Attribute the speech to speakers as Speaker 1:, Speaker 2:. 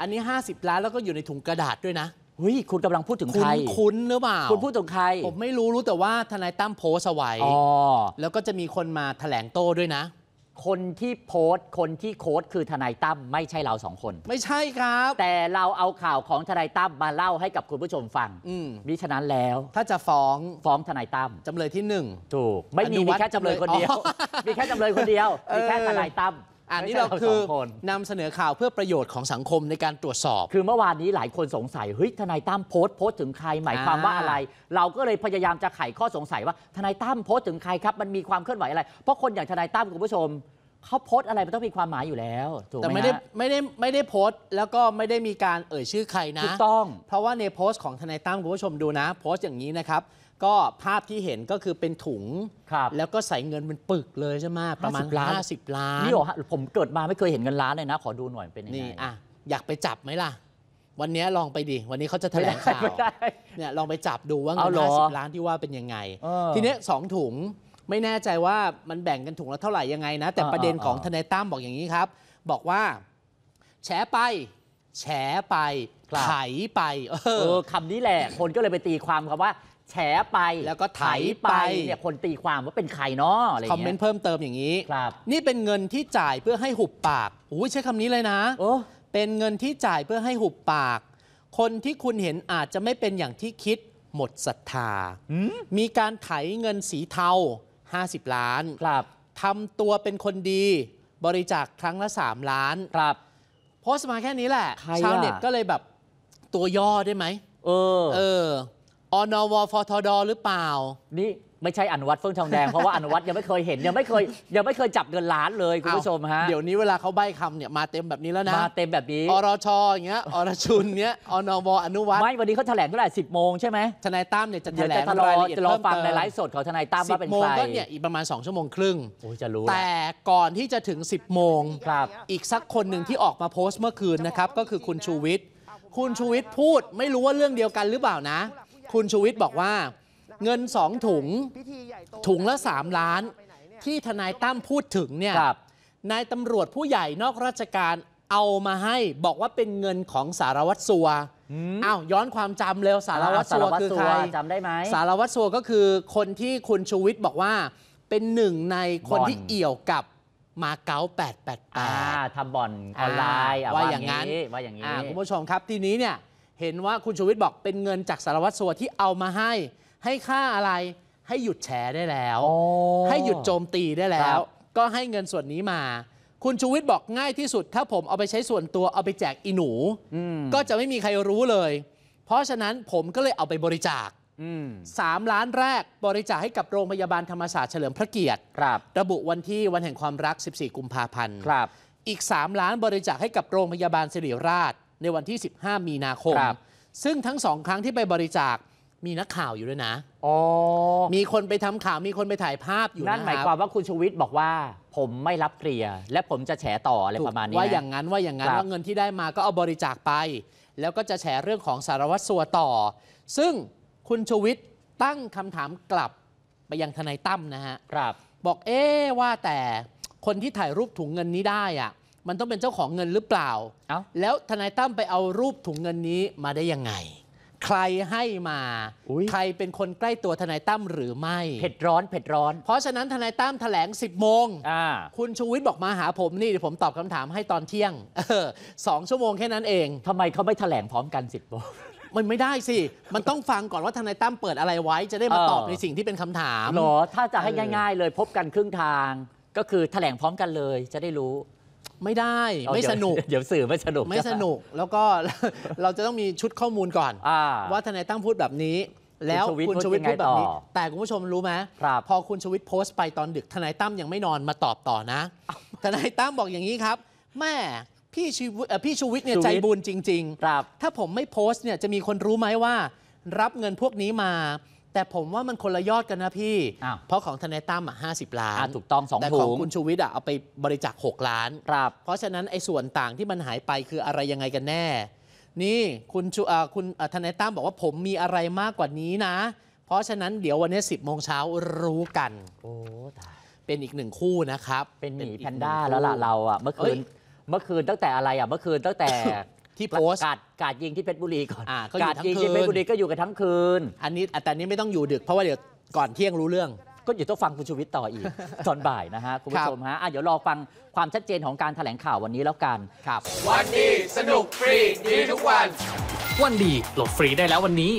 Speaker 1: อันนี้ 50ล้านแล้วก็อยู่ในถุงกระดาษด้วยนะเฮ้ย คุณกำลังพูดถึงคใครณคุ้นหรือเปล่า คุณพูดถึงใคร ผมไม่รู้ รู้แต่ว่าทนายตั้มโพสต์ไว้อ๋อแล้วก็จะมีคนมาแถลงโต้ด้วยนะ คนที่โพสต์คนที่โค้ดคือทนายตั้มไม่ใช่เราสองคน ไม่ใช่ครับ แต่เราเอาข่าวของทนายตั้มมาเล่าให้กับคุณผู้ชมฟัง อืมิฉะนั้นแล้ว ถ้าจะฟ้องฟ้องทนายตั้มจำเลยที่หนึ่งถูกไม่มีมีแค่จำเลยคนเดียวมีแค่จำเลยคนเดียวมีแค่ทนายตั้มอันนี้เราคือนำเสนอข่าวเพื่อประโยชน์ของสังคมในการตรวจสอบ คือเมื่อวานนี้หลายคนสงสัยเฮ้ยทนายตั้มโพสต์โพสต์ถึงใครหมายความว่าอะไร เราก็เลยพยายามจะไขข้อสงสัยว่าทนายตั้มโพสต์ถึงใครครับมันมีความเคลื่อนไหวอะไร เพราะคนอย่างทนายตั้มคุณผู้ชมเขาโพสอะไรมันต้องมีความหมายอยู่แล้วถูกไหมแต่ไม่ได้ไม่ได้ไม่ได้โพสต์ แล้วก็ไม่ได้มีการเอ่ยชื่อใครนะถูกต้อง เพราะว่าในโพสต์ของทนายตั้มคุณผู้ชมดูนะ โพสต์อย่างนี้นะครับก็ภาพที่เห็นก็คือเป็นถุงครับ แล้วก็ใส่เงินเป็นปึกเลยใช่ไหมประมาณ 50 ล้านิบล้านนี่หรอผมเกิดมาไม่เคยเห็นเงินล้านเลยนะ ขอดูหน่อยเป็นยังไงนี่อ่ะอยากไปจับไหมล่ะ วันนี้ลองไปดิวันนี้เขาจะแถลงข่าวเนี่ยลองไปจับดูว่าเงินห้าสิบล้านที่ว่าเป็นยังไง ทีเนี้ยสองถุงไม่แน่ใจว่ามันแบ่งกันถุงละเท่าไหร่ยังไงนะ แต่ประเด็นของทนายตั้มบอกอย่างนี้ครับ บอกว่าแฉไปแฉไปไถไป เออคำนี้แหละคนก็เลยไปตีความคำว่าแฉไปแล้วก็ไถไปเนี่ยคนตีความว่าเป็นใครเนาะอะไรคอมเมนต์เพิ่มเติมอย่างนี้ครับนี่เป็นเงินที่จ่ายเพื่อให้หุบปากอุ้ยใช้คำนี้เลยนะโอ้ เป็นเงินที่จ่ายเพื่อให้หุบปาก คนที่คุณเห็นอาจจะไม่เป็นอย่างที่คิดหมดศรัทธามีการไถเงินสีเทา50 ล้านครับทำตัวเป็นคนดี บริจาคครั้งละ3ล้านครับโพสต์มาแค่นี้แหละชาวเน็ตก็เลยแบบตัวย่อได้ไหมเออ เอออนวฟทดหรือเปล่า นี่ไม่ใช่อนวัตเฟื่องทองแดงเพราะว่าอนวัตยังไม่เคยเห็น ยังไม่เคยยังไม่เคยจับเงินล้านเลย คุณผู้ชม ฮะ เดี๋ยวนี้เวลาเขาใบคำเนี่ยมาเต็มแบบนี้แล้วนะ มาเต็มแบบนี้ อรชอย่างเงี้ยอรชุนเนี้ยอนวอนุวัตไม่วันนี้เขาแถลงเท่าไหร่สิบโมงใช่ไหมทนายตั้มเนี่ยจะแถลงรายละเอียดตจะรอฟังในไลฟ์สดของทนายตั้มว่าเป็นใครสิบโมงก็เนี่ยอีกประมาณสองชั่วโมงครึ่งจะรู้แต่ก่อนที่จะถึง 10 โมงอีกสักคนหนึ่งที่ออกมาโพสต์เมื่อคืนนะครับก็คือคุณชูวิทย์คุณชูวิทย์พูดไม่รู้ว่าเรื่องเดียวกันหรือเปล่านะคุณชูวิทย์บอกว่าเงินสองถุงถุงละ3ล้านที่ทนายตั้มพูดถึงเนี่ยนายตำรวจผู้ใหญ่นอกราชการเอามาให้บอกว่าเป็นเงินของสารวัตรสัวอ้าวย้อนความจำเร็วสารวัตรสัวคือใครจำได้ไหมสารวัตรสัวก็คือคนที่คุณชูวิทย์บอกว่าเป็นหนึ่งในคนที่เอี่ยวกับมาเก๊า888ทำบ่อนออนไลน์ว่าอย่างนั้นว่าอย่างนี้คุณผู้ชมครับทีนี้เนี่ยเห็นว่าคุณชูวิทย์บอกเป็นเงินจากสารวัตรสัวที่เอามาให้ ให้ค่าอะไรให้หยุดแฉได้แล้ว ให้หยุดโจมตีได้แล้ว ก็ให้เงินส่วนนี้มา คุณชูวิทย์บอกง่ายที่สุด ถ้าผมเอาไปใช้ส่วนตัวเอาไปแจกอีหนูก็จะไม่มีใครรู้เลย เพราะฉะนั้นผมก็เลยเอาไปบริจาคสามล้านแรกบริจาคให้กับโรงพยาบาลธรรมศาสตร์เฉลิมพระเกียรติ ครับ ระบุวันที่วันแห่งความรัก 14 กุมภาพันธ์ครับ อีก 3 ล้านบริจาคให้กับโรงพยาบาลสิริราชในวันที่ 15 มีนาคมครับซึ่งทั้งสองครั้งที่ไปบริจาค มีนักข่าวอยู่ด้วยนะอ๋อมีคนไปทำข่าว มีคนไปถ่ายภาพอยู่นั่นหมายความว่าคุณชูวิทย์บอกว่าผมไม่รับเคลียร์และผมจะแฉต่ออะไรประมาณนี้ ว่าอย่างนั้นว่าอย่างนั้นว่าเงินที่ได้มาก็เอาบริจาคไป แล้วก็จะแฉเรื่องของสารวัตรสัวต่อ ซึ่งคุณชูวิทย์ตั้งคำถามกลับไปยังทนายตั้มนะฮะครับ บอกเอ๊ว่าแต่คนที่ถ่ายรูปถุงเงินนี้ได้อะมันต้องเป็นเจ้าของเงินหรือเปล่าเอาแล้วทนายตั้มไปเอารูปถุงเงินนี้มาได้ยังไง ใครให้มา ใครเป็นคนใกล้ตัวทนายตั้มหรือไม่เผ็ดร้อนเผ็ดร้อน เพราะฉะนั้นทนายตั้มแถลง10โมงคุณชูวิทย์บอกมาหาผมนี่เดี๋ยวผมตอบคำถามให้ตอนเที่ยง เออสองชั่วโมงแค่นั้นเอง ทำไมเขาไม่แถลงพร้อมกันสิบโมงมันไม่ได้สิ มันต้องฟังก่อนว่าทนายตั้มเปิดอะไรไว้จะได้มาออตอบในสิ่งที่เป็นคำถามหรอ ถ้าจะให้ง่าย ๆ เลยพบกันครึ่งทาง ก็คือแถลงพร้อมกันเลย จะได้รู้ไม่ได้ไม่สนุก เดี๋ยวสื่อไม่สนุก ไม่สนุกแล้วก็เราจะต้องมีชุดข้อมูลก่อน ว่าทนายตั้งพูดแบบนี้ แล้วคุณชวิตพูดแบบนี้ แต่คุณผู้ชมรู้ไหมพอคุณชวิตโพสต์ไปตอนดึกทนายตั้มยังไม่นอนมาตอบต่อนะ ทนายตั้มบอกอย่างนี้ครับ แม่พี่ชูพี่ชูวิทย์เนี่ยใจบุญจริง ๆ ครับ ถ้าผมไม่โพสต์เนี่ยจะมีคนรู้ไหมว่า รับเงินพวกนี้มาแต่ผมว่ามันคนละยอดกันนะพี่ เพราะของทนายตั้มห้าสิบล้านถูกต้องสองแต่ของคุณชูวิทย์อะเอาไปบริจาค6ล้าน ครับ เพราะฉะนั้นไอ้ส่วนต่างที่มันหายไปคืออะไรยังไงกันแน่ นี่คุณชูอ่าคุณทนายตั้มบอกว่าผมมีอะไรมากกว่านี้นะ เพราะฉะนั้นเดี๋ยววันนี้สิบโมงเช้ารู้กันโอ้ตายเป็นอีกหนึ่งคู่นะครับ เป็นหมีแพนด้าแล้วล่ะเราอ่ะเมื่อคืนเเมื่อคืนตั้งแต่อะไรอ่ะเมื่อคืนตั้งแต่ที่โพสต์กาดกาดยิงที่เพชรบุรีก่อนอากยาดงยิงที่เพชรบุรีก็อยู่กันทั้งคืนอันนี้แต่นนี้ไม่ต้องอยู่ดึกเพราะว่าเดี๋ยวก่อนเที่ยงรู้เรื่องก็อยู่ต้องฟังคุณชูวิทย์ต่ออีกตอนบ่ายนะฮะคุณผู้ชมฮะะเดี๋ยวรอฟังความชัดเจนของการแถลงข่าววันนี้แล้วกันครับ วันดีสนุกฟรีดีทุกวัน วันดีโหลดฟรีได้แล้ววันนี้